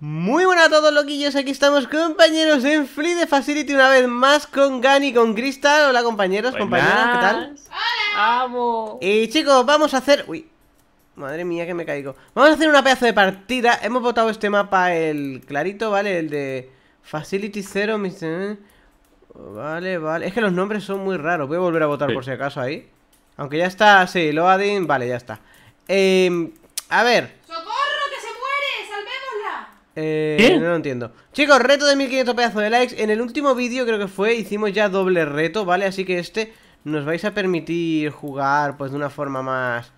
Muy buenas a todos loquillos, aquí estamos compañeros en Free de Facility una vez más con Gani, con Cristal Hola compañeros, compañeras, ¿qué tal? ¡Hola! ¡Vamos! Y chicos, vamos a hacer... Uy, madre mía que me caigo Vamos a hacer una pedazo de partida, hemos votado este mapa el clarito, ¿vale? El de Facility Zero, Vale, vale, es que los nombres son muy raros, voy a volver a votar por si acaso ahí Aunque ya está, sí, Loading, vale, ya está em, A ver... Eh, No lo entiendo. Chicos, reto de 1500 pedazos de likes. En el último vídeo, creo que fue, hicimos ya doble reto, ¿vale? Así que este nos vais a permitir jugar, pues, de una forma más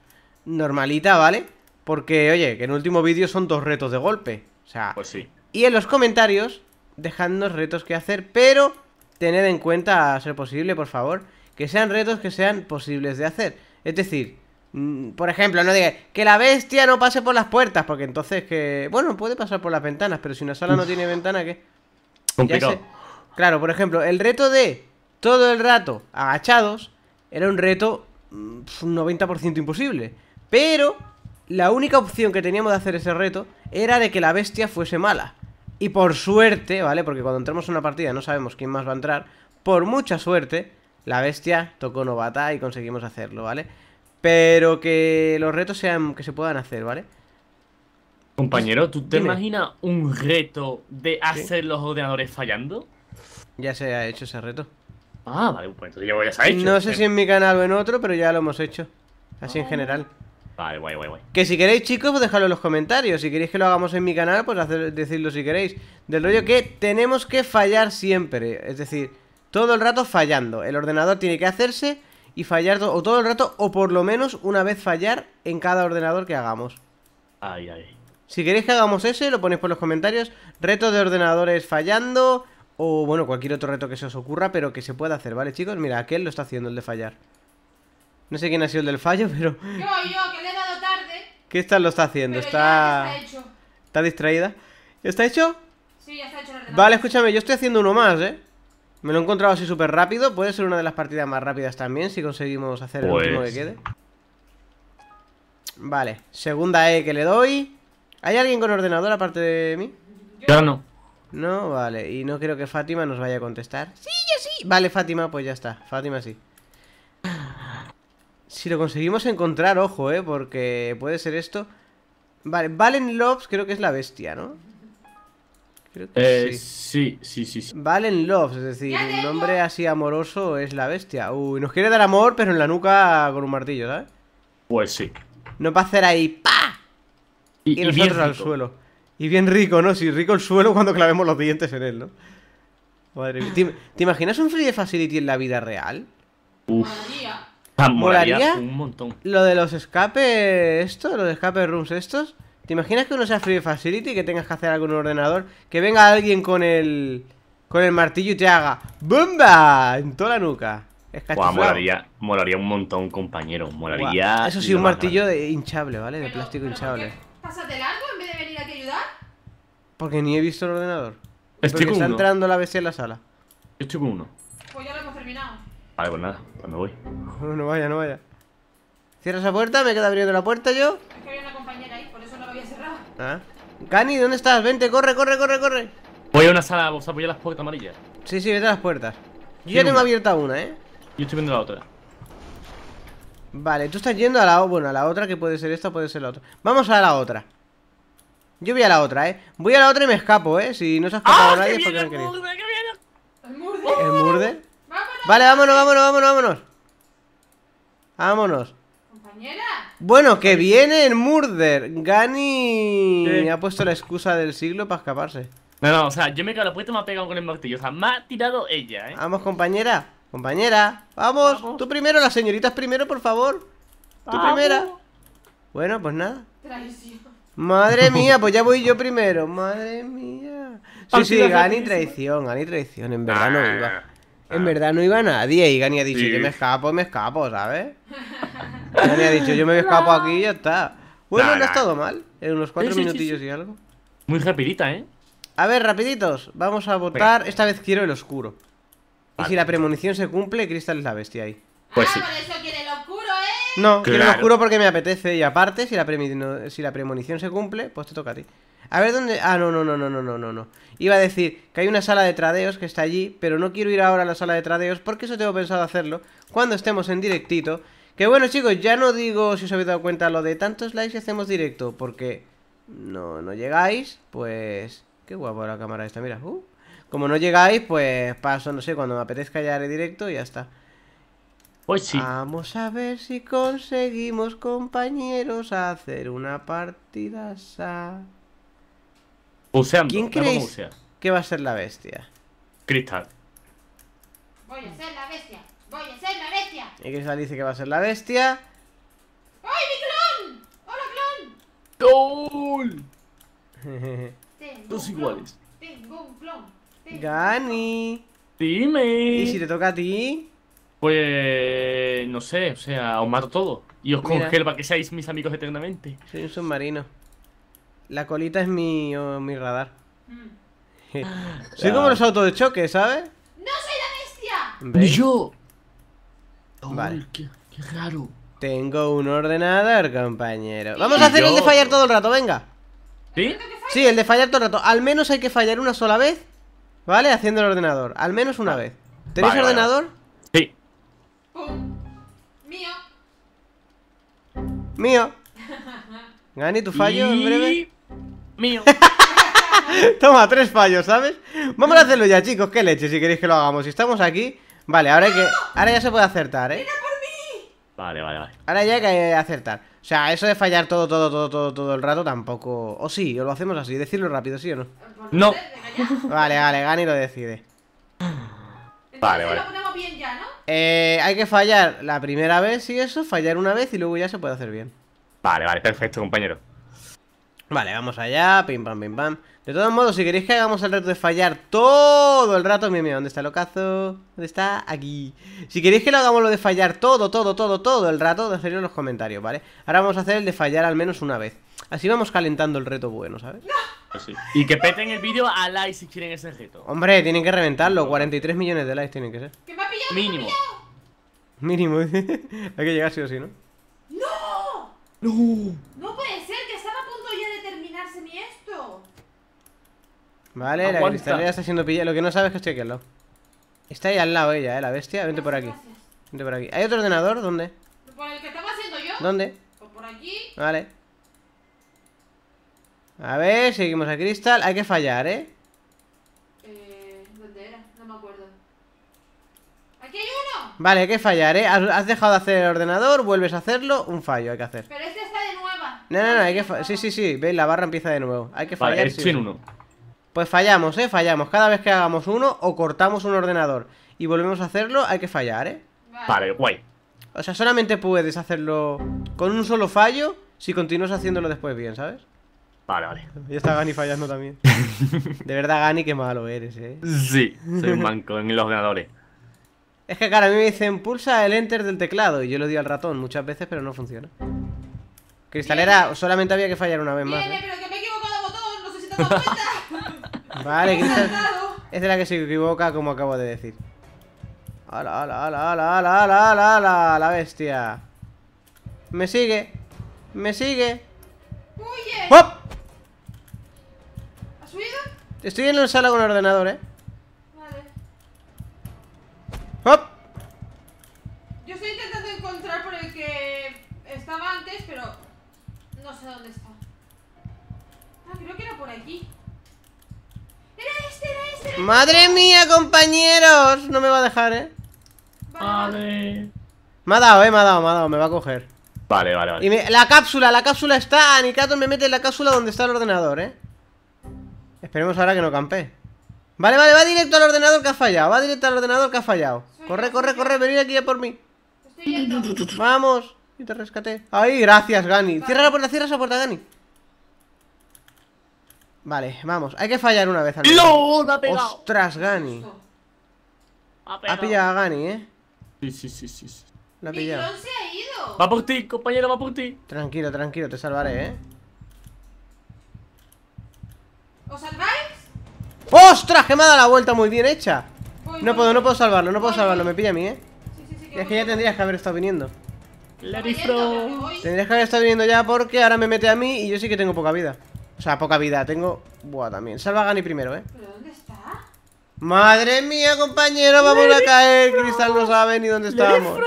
normalita, ¿vale? Porque, oye, que en el último vídeo son dos retos de golpe. O sea... Pues sí. Y en los comentarios, dejadnos retos que hacer, pero tened en cuenta, a ser posible, por favor, que sean retos que sean posibles de hacer. Es decir, Mm, por ejemplo, no diga que la bestia no pase por las puertas, porque entonces que. Bueno, puede pasar por las ventanas, pero si una sala no tiene ventana, ¿qué? Claro, por ejemplo, el reto de todo el rato agachados era un reto mm, un 90% imposible. Pero la única opción que teníamos de hacer ese reto era de que la bestia fuese mala. Y por suerte, ¿vale? Porque cuando entramos en una partida no sabemos quién más va a entrar. Por mucha suerte, la bestia tocó novata y conseguimos hacerlo, ¿vale? Pero que los retos sean que se puedan hacer, ¿vale? Compañero, ¿tú te imaginas un reto de hacer los ordenadores fallando? Ya se ha hecho ese reto. Ah, vale, pues entonces ya se ha hecho. No sé si en mi canal o en otro, pero ya lo hemos hecho. Así en ah. general. Vale, guay, guay, guay. Que si queréis, chicos, pues dejadlo en los comentarios. Si queréis que lo hagamos en mi canal, pues hacer, decidlo si queréis. Del rollo que tenemos que fallar siempre. Es decir, todo el rato fallando. El ordenador tiene que hacerse y fallar o todo el rato o por lo menos una vez fallar en cada ordenador que hagamos. Ay, ay. Si queréis que hagamos ese, lo ponéis por los comentarios. Reto de ordenadores fallando o bueno, cualquier otro reto que se os ocurra, pero que se pueda hacer, ¿vale, chicos? Mira, aquel lo está haciendo el de fallar. No sé quién ha sido el del fallo, pero... Yo, yo, que le he dado tarde. ¿Qué tal lo está haciendo? está... está hecho. distraída. ¿Está hecho? Sí, ya está hecho el Vale, escúchame, yo estoy haciendo uno más, ¿eh? Me lo he encontrado así súper rápido. Puede ser una de las partidas más rápidas también, si conseguimos hacer el último que pues. quede. Vale, segunda E que le doy. ¿Hay alguien con ordenador aparte de mí? Ya no. No, vale. Y no creo que Fátima nos vaya a contestar. Sí, ya sí. Vale, Fátima, pues ya está. Fátima sí. Si lo conseguimos encontrar, ojo, eh, porque puede ser esto. Vale, Valen Lobs creo que es la bestia, ¿no? Eh, sí. sí. sí, sí, Valen Love, es decir, un nombre así amoroso es la bestia. Uy, nos quiere dar amor, pero en la nuca con un martillo, ¿sabes? Pues sí. No va a hacer ahí ¡pa! Y, y, al suelo. Y bien rico, ¿no? Sí, rico el suelo cuando clavemos los dientes en él, ¿no? Madre mía. ¿Te, imaginas un Free Facility en la vida real? Uf. Ah, Molaría. Molaría un montón. Lo de los escape esto, los escape rooms estos. ¿Te imaginas que uno sea Free Facility y que tengas que hacer algo en un ordenador? Que venga alguien con el... Con el martillo y te haga ¡Bumba! En toda la nuca es wow, molaría, molaría, un montón, compañero Molaría... Eso sí, un martillo de hinchable, ¿vale? De plástico hinchable ¿Pasas de largo en vez de venir aquí a ayudar? Porque ni he visto el ordenador Estoy con está entrando la bestia en la sala Estoy con uno Pues ya lo hemos terminado Vale, pues nada, pues me voy No, vaya, no vaya Cierra esa puerta, me queda abriendo la puerta yo ¿Ah? Cani, ¿dónde estás? Vente, corre, corre, corre, corre. Voy a una sala, voy apoyar las puertas amarillas. Sí, sí, vete a las puertas. Yo ya tengo abierta una, ¿eh? Yo estoy viendo la otra. Vale, tú estás yendo a la bueno, a la otra, que puede ser esta, puede ser la otra. Vamos a la otra. Yo voy a la otra, ¿eh? Voy a la otra y me escapo, ¿eh? Si no se ha ¡Ah, escapado nadie, es porque no han ¡El murde! ¿El murde? Vale, vámonos, vámonos, vámonos. Vámonos. Bueno, que viene el Murder. Gani me ha puesto la excusa del siglo para escaparse. No, no, o sea, yo me he la puerta me ha pegado con el martillo. O sea, me ha tirado ella, eh. Vamos, compañera. Compañera, vamos. Tú primero, las señoritas primero, por favor. Tú primera. Bueno, pues nada. Traición. Madre mía, pues ya voy yo primero. Madre mía. Sí, sí, Gani traición, Gani traición, en verdad no ah, iba. En verdad no iba nadie y Gani ha dicho, yo me escapo, me escapo, ¿sabes? Gani ha dicho, yo me escapo aquí y ya está. Bueno, no, ha estado mal, en unos cuatro minutillos y algo. Muy rapidita, ¿eh? A ver, rapiditos, vamos a votar. Esta vez quiero el oscuro. Y si la premonición se cumple, Crystal es la bestia ahí. Pues ah, por eso quiere el oscuro, ¿eh? No, quiero el oscuro porque me apetece. Y aparte, si la premonición se cumple, pues te toca a ti. A ver dónde... Ah, no, no, no, no, no, no, no, no. Iba a decir que hay una sala de tradeos que está allí, pero no quiero ir ahora a la sala de tradeos porque eso tengo pensado hacerlo cuando estemos en directito. Que bueno, chicos, ya no digo si os habéis dado cuenta lo de tantos likes y hacemos directo, porque no, no llegáis, pues... Qué guapo la cámara esta, mira. Uh. Como no llegáis, pues paso, no sé, cuando me apetezca ya haré directo y ya está. Pues sí. Vamos a ver si conseguimos, compañeros, hacer una partida sana sea, ¿Quién creéis que va a ser la bestia? Cristal. Voy a ser la bestia. Voy a ser la bestia. Y Cristal dice que va a ser la bestia. ¡Ay, mi clon! ¡Hola, clon! ¡Tol! Dos iguales. Gani. Dime. ¿Y si te toca a ti? Pues no sé, o sea, os mato todo. Y os congelo para que seáis mis amigos eternamente. Soy un submarino. La colita es mi, oh, mi radar. Mm. Ah. soy como los autos de choque, ¿sabes? ¡No soy la bestia! ¡Yo! Oh, vale. Qué, raro! Tengo un ordenador, compañero. Vamos a hacer el de fallar todo el rato, venga. ¿Sí? Sí, el de fallar todo el rato. Al menos hay que fallar una sola vez, ¿vale? Haciendo el ordenador. Al menos una vez. ¿Tenéis ordenador? Sí. Mío. Mío. Gani, tu fallo en breve. Mío. Toma, tres fallos, ¿sabes? Vamos a hacerlo ya, chicos, qué leche, si queréis que lo hagamos Si estamos aquí, vale, ahora hay que... Ahora ya se puede acertar, ¿eh? por mí! Vale, vale, vale Ahora ya hay que acertar O sea, eso de fallar todo, todo, todo, todo, todo el rato tampoco... O sí, o lo hacemos así, decirlo rápido, ¿sí o no? Pues no Vale, vale, Gani lo decide Vale, vale Eh, hay que fallar la primera vez y eso, fallar una vez y luego ya se puede hacer bien Vale, vale, perfecto, compañero Vale, vamos allá, pim pam pim pam De todos modos, si queréis que hagamos el reto de fallar todo el rato Mira, ¿dónde está el ocazo? ¿Dónde está? Aquí Si queréis que lo hagamos lo de fallar todo, todo, todo, todo el rato Dejadlo en los comentarios, ¿vale? Ahora vamos a hacer el de fallar al menos una vez Así vamos calentando el reto bueno, ¿sabes? Pues y que peten el vídeo a like si quieren ese reto Hombre, tienen que reventarlo 43 millones de likes tienen que ser ¿Qué me ha Mínimo Mínimo Hay que llegar sí o sí, ¿no? ¡No! ¡No! Vale, la cristalera está siendo pillada. Lo que no sabes es que estoy aquí al lado. Está ahí al lado ella, eh, la bestia. Vente por aquí. Vente por aquí. ¿Hay otro ordenador? ¿Dónde? Por el que estaba haciendo yo. ¿Dónde? Pues por aquí. Vale. A ver, seguimos a cristal Hay que fallar, ¿eh? Eh. ¿Dónde era? No me acuerdo. ¡Aquí hay uno! Vale, hay que fallar, ¿eh? Has dejado de hacer el ordenador, vuelves a hacerlo, un fallo hay que hacer. Pero este está de nueva. No, no, no, hay que. fallar Sí, sí, sí. Veis, la barra empieza de nuevo. Hay que fallar. Sí, sí. uno. Pues fallamos, ¿eh? Fallamos. Cada vez que hagamos uno o cortamos un ordenador y volvemos a hacerlo, hay que fallar, ¿eh? Vale, guay. O sea, solamente puedes hacerlo con un solo fallo si continúas haciéndolo después bien, ¿sabes? Vale, vale. Ya está Gani fallando también. De verdad, Gani, qué malo eres, ¿eh? Sí, soy un manco en los ordenadores. Es que, cara, a mí me dicen pulsa el enter del teclado y yo lo di al ratón muchas veces, pero no funciona. Cristalera, solamente había que fallar una vez más. ¿eh? Eh, que me he equivocado botón, no sé si Vale, Crystal. Es de la que se equivoca, como acabo de decir. ¡Hala, hala, hala, hala, hala, hala, hala! La bestia. Me sigue. Me sigue. ¡Huye! ¡Hop! ¿Has huido? Estoy en una sala con el ordenador, ¿eh? Vale. ¡Hop! Yo estoy intentando encontrar por el que estaba antes, pero no sé dónde está. Ah, creo que era por aquí. ¡Madre mía, compañeros! No me va a dejar, ¿eh? Vale. Me ha dado, eh, me ha dado, me ha dado, me va a coger. Vale, vale, vale. la cápsula, la cápsula está. Anicato me mete en la cápsula donde está el ordenador, eh. Esperemos ahora que no campe. Vale, vale, va directo al ordenador que ha fallado. Va directo al ordenador que ha fallado. Corre, corre, corre, venid aquí ya por mí. Estoy Vamos. Y te rescaté. Ahí, gracias, Gani. Cierra la puerta, cierra esa puerta, Gani. Vale, vamos. Hay que fallar una vez al ¡No! ha pegado. ¡Ostras, Gani! Ha, pillado a Gani, ¿eh? Sí, sí, sí, sí. sí. Lo ha pillado. se ha ido. Va por ti, compañero, va por ti. Tranquilo, tranquilo, te salvaré, ¿eh? ¿Os salváis? ¡Ostras! Que me ha dado la vuelta muy bien hecha. Pues no puedo, no puedo salvarlo, no puedo salvarlo, me pilla a mí, ¿eh? es que ya tendrías que haber estado viniendo. Larifro. Tendrías que haber estado viniendo ya porque ahora me mete a mí y yo sí que tengo poca vida. O sea, poca vida. Tengo... Buah, también. Salva a Gani primero, ¿eh? ¿Pero dónde está? ¡Madre mía, compañero! ¡Vamos a caer! Cristal no sabe ni dónde estamos.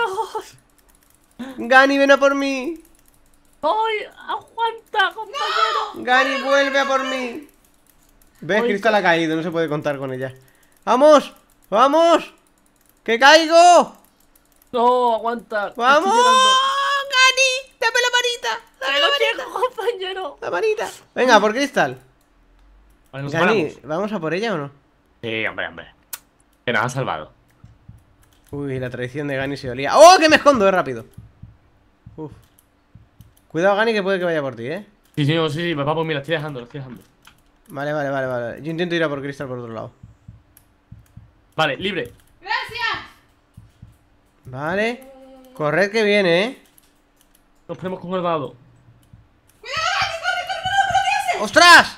¡Gani, ven a por mí! ¡Ay, ¡Aguanta, compañero! ¡Gani, vuelve a por mí! ¿Ves? Cristal ha caído. No se puede contar con ella. ¡Vamos! ¡Vamos! ¡Que caigo! No, aguanta. ¡Vamos! La manita. Venga, por Cristal Gani, ¿vamos a por ella o no? Sí, hombre, hombre. Que nos ha salvado. Uy, la traición de Gani se olía. ¡Oh, que me escondo! Es rápido. Cuidado, Gani, que puede que vaya por ti, ¿eh? Sí, sí, sí, papá, pues mira, estoy dejando, estoy dejando. Vale, vale, vale, vale. Yo intento ir a por Cristal por otro lado. Vale, libre. ¡Gracias! Vale. Corred que viene, ¿eh? Nos ponemos con el dado. ¡Ostras!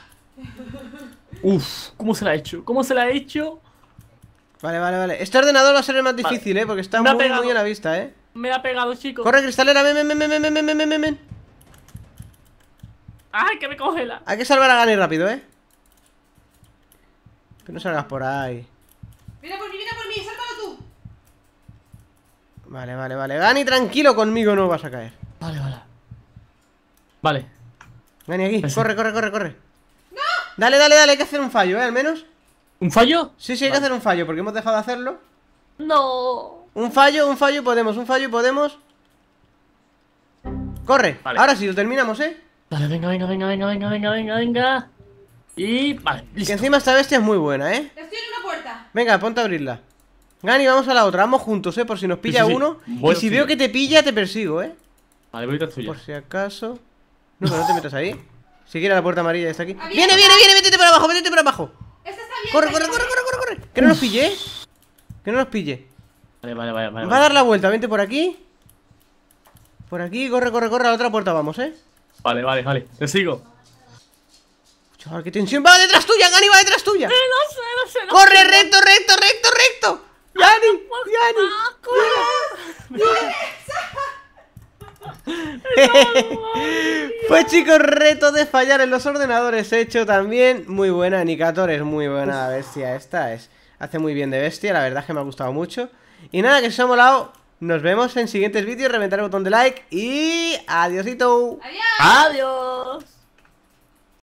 Uf, ¿cómo se la ha hecho? ¿Cómo se la ha hecho? Vale, vale, vale. Este ordenador va a ser el más difícil, ¿eh? Porque está muy, muy a la vista, ¿eh? Me ha pegado, chicos. Corre, cristalera, ven, ven, ven, ven, ven, ven, ven ¡Ay, que me congela! Hay que salvar a Gani rápido, ¿eh? Que no salgas por ahí. Mira por mí, mira por mí, sálvalo tú. Vale, vale, vale. Gani, tranquilo conmigo, no vas a caer. Vale, vale. Vale, ¡Gani, aquí, corre, corre, corre, corre. ¡No! Dale, dale, dale, hay que hacer un fallo, ¿eh? Al menos. ¿Un fallo? Sí, sí, hay que hacer un fallo, porque hemos dejado de hacerlo. No. Un fallo, un fallo podemos, un fallo y podemos. Corre, ahora sí, lo terminamos, ¿eh? Dale, venga, venga, venga, venga, venga, venga, venga, venga. Y vale, listo. Que encima esta bestia es muy buena, ¿eh? Estoy en una puerta. Venga, ponte a abrirla. Gani, vamos a la otra, vamos juntos, ¿eh? Por si nos pilla uno. y si veo que te pilla, te persigo, ¿eh? Vale, voy a tuya. Por si acaso. No, pero no te metas ahí. Si quieres la puerta amarilla, está aquí. ¡Viene, viene, viene! ¡Métete por abajo! ¡Métete por abajo! corre, corre, corre, corre, corre, corre! ¡Que no nos pille! ¿eh? ¡Que no nos pille! Vale, vale, vale, vale. Va a dar la vuelta, vente por aquí. Por aquí, corre, corre, corre, a la otra puerta vamos, ¿eh? Vale, vale, vale. Te sigo. Chaval, qué tensión. ¡Va detrás tuya, Gani! ¡Va detrás tuya! Eh, no sé, no sé, ¡Corre, recto, recto, recto, recto! ¡Gani! ¡Gani! Fue pues chicos, reto de fallar en los ordenadores hecho también. Muy buena, Nicator es muy buena bestia esta. es Hace muy bien de bestia, la verdad que me ha gustado mucho. Y nada, que se ha molado. Nos vemos en siguientes vídeos. Reventar el botón de like y adiósito. Adiós.